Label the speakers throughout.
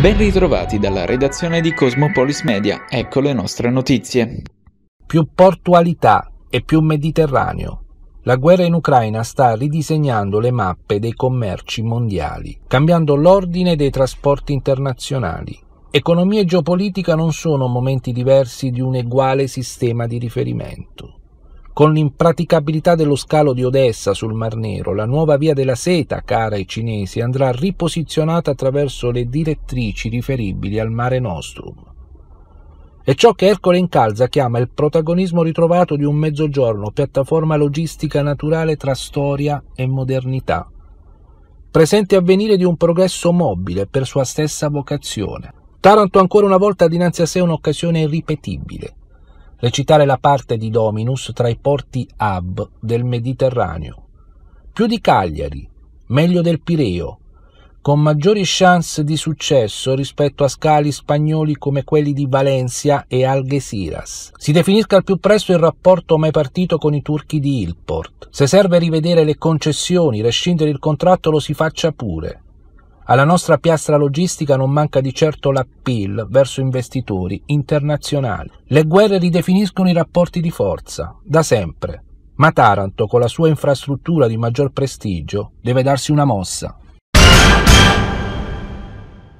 Speaker 1: Ben ritrovati dalla redazione di Cosmopolis Media, ecco le nostre notizie. Più portualità
Speaker 2: e più Mediterraneo. La guerra in Ucraina sta ridisegnando le mappe dei commerci mondiali, cambiando l'ordine dei trasporti internazionali. Economia e geopolitica non sono momenti diversi di un uguale sistema di riferimento con l'impraticabilità dello scalo di Odessa sul Mar Nero, la nuova via della seta, cara ai cinesi, andrà riposizionata attraverso le direttrici riferibili al Mare Nostrum. È ciò che Ercole Incalza chiama il protagonismo ritrovato di un mezzogiorno, piattaforma logistica naturale tra storia e modernità, presente avvenire di un progresso mobile per sua stessa vocazione. Taranto ancora una volta dinanzi a sé un'occasione irripetibile, recitare la parte di Dominus tra i porti hub del Mediterraneo. Più di Cagliari, meglio del Pireo, con maggiori chance di successo rispetto a scali spagnoli come quelli di Valencia e Algeciras. Si definisca al più presto il rapporto mai partito con i turchi di Ilport. Se serve rivedere le concessioni, rescindere il contratto lo si faccia pure. Alla nostra piastra logistica non manca di certo l'appeal verso investitori internazionali. Le guerre ridefiniscono i rapporti di forza, da sempre. Ma Taranto, con la sua infrastruttura di maggior prestigio, deve darsi una mossa.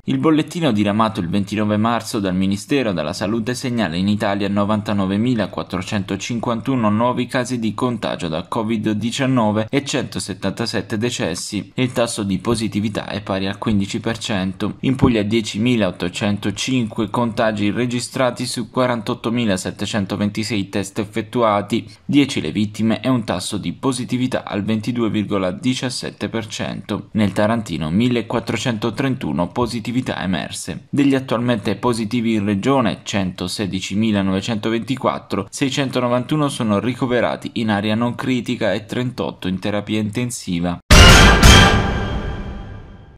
Speaker 1: Il bollettino diramato il 29 marzo dal Ministero della Salute segnala in Italia 99.451 nuovi casi di contagio da Covid-19 e 177 decessi. Il tasso di positività è pari al 15%. In Puglia 10.805 contagi registrati su 48.726 test effettuati, 10 le vittime e un tasso di positività al 22,17%. Nel Tarantino 1.431 positivi positività emerse. Degli attualmente positivi in regione, 116.924, 691 sono ricoverati in area non critica e 38 in terapia intensiva.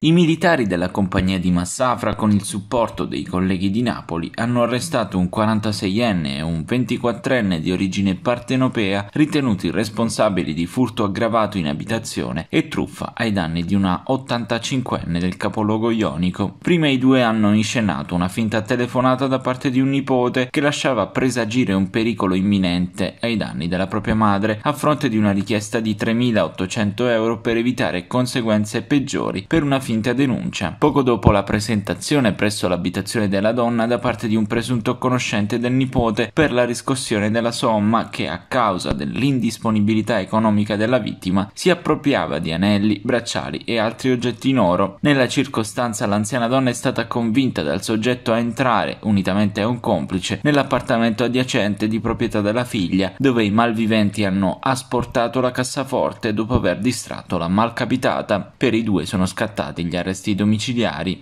Speaker 1: I militari della compagnia di Massafra, con il supporto dei colleghi di Napoli, hanno arrestato un 46enne e un 24enne di origine partenopea ritenuti responsabili di furto aggravato in abitazione e truffa ai danni di una 85enne del capoluogo ionico. Prima i due hanno inscenato una finta telefonata da parte di un nipote che lasciava presagire un pericolo imminente ai danni della propria madre a fronte di una richiesta di 3.800 euro per evitare conseguenze peggiori per una finta finta denuncia, poco dopo la presentazione presso l'abitazione della donna da parte di un presunto conoscente del nipote per la riscossione della somma che a causa dell'indisponibilità economica della vittima si appropriava di anelli, bracciali e altri oggetti in oro. Nella circostanza l'anziana donna è stata convinta dal soggetto a entrare, unitamente a un complice, nell'appartamento adiacente di proprietà della figlia, dove i malviventi hanno asportato la cassaforte dopo aver distratto la malcapitata. Per i due sono scattati effettuati gli arresti domiciliari.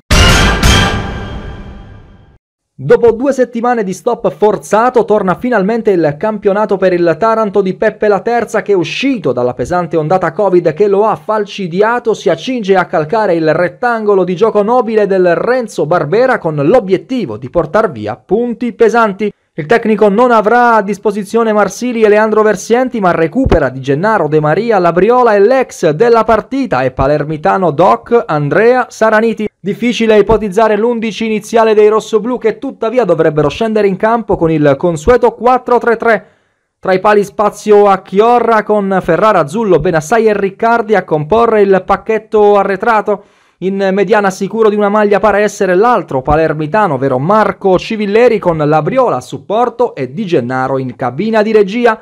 Speaker 3: Dopo due settimane di stop forzato torna finalmente il campionato per il Taranto di Peppe la Terza che uscito dalla pesante ondata Covid che lo ha falcidiato si accinge a calcare il rettangolo di gioco nobile del Renzo Barbera con l'obiettivo di portar via punti pesanti. Il tecnico non avrà a disposizione Marsili e Leandro Versienti, ma recupera di Gennaro De Maria, Labriola e l'ex della partita e palermitano Doc Andrea Saraniti. Difficile ipotizzare l'11 iniziale dei rossoblù che tuttavia dovrebbero scendere in campo con il consueto 4-3-3. Tra i pali spazio a Chiorra con Ferrara, Azzullo, Benassai e Riccardi a comporre il pacchetto arretrato. In mediana sicuro di una maglia pare essere l'altro palermitano, ovvero Marco Civilleri con Labriola a supporto e Di Gennaro in cabina di regia.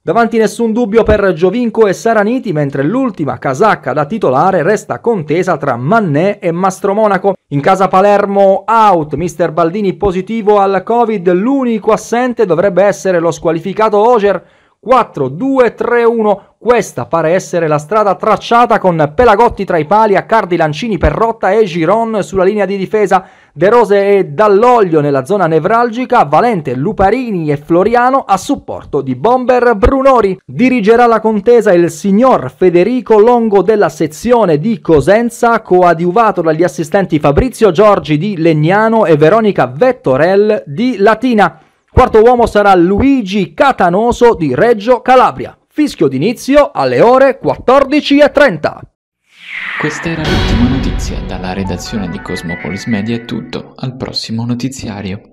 Speaker 3: Davanti nessun dubbio per Giovinco e Saraniti, mentre l'ultima casacca da titolare resta contesa tra Mannè e Mastromonaco. In casa Palermo out, mister Baldini positivo al Covid, l'unico assente dovrebbe essere lo squalificato Oger. 4, 2, 3, 1. Questa pare essere la strada tracciata con Pelagotti tra i pali, Accardi, Lancini, Perrotta e Giron sulla linea di difesa. De Rose e Dall'Oglio nella zona nevralgica, Valente, Luparini e Floriano a supporto di Bomber Brunori. Dirigerà la contesa il signor Federico Longo della sezione di Cosenza, coadiuvato dagli assistenti Fabrizio Giorgi di Legnano e Veronica Vettorel di Latina. Quarto uomo sarà Luigi Catanoso di Reggio Calabria. Fischio d'inizio alle ore 14.30.
Speaker 1: Questa era l'ultima notizia. Dalla redazione di Cosmopolis Media è tutto. Al prossimo notiziario.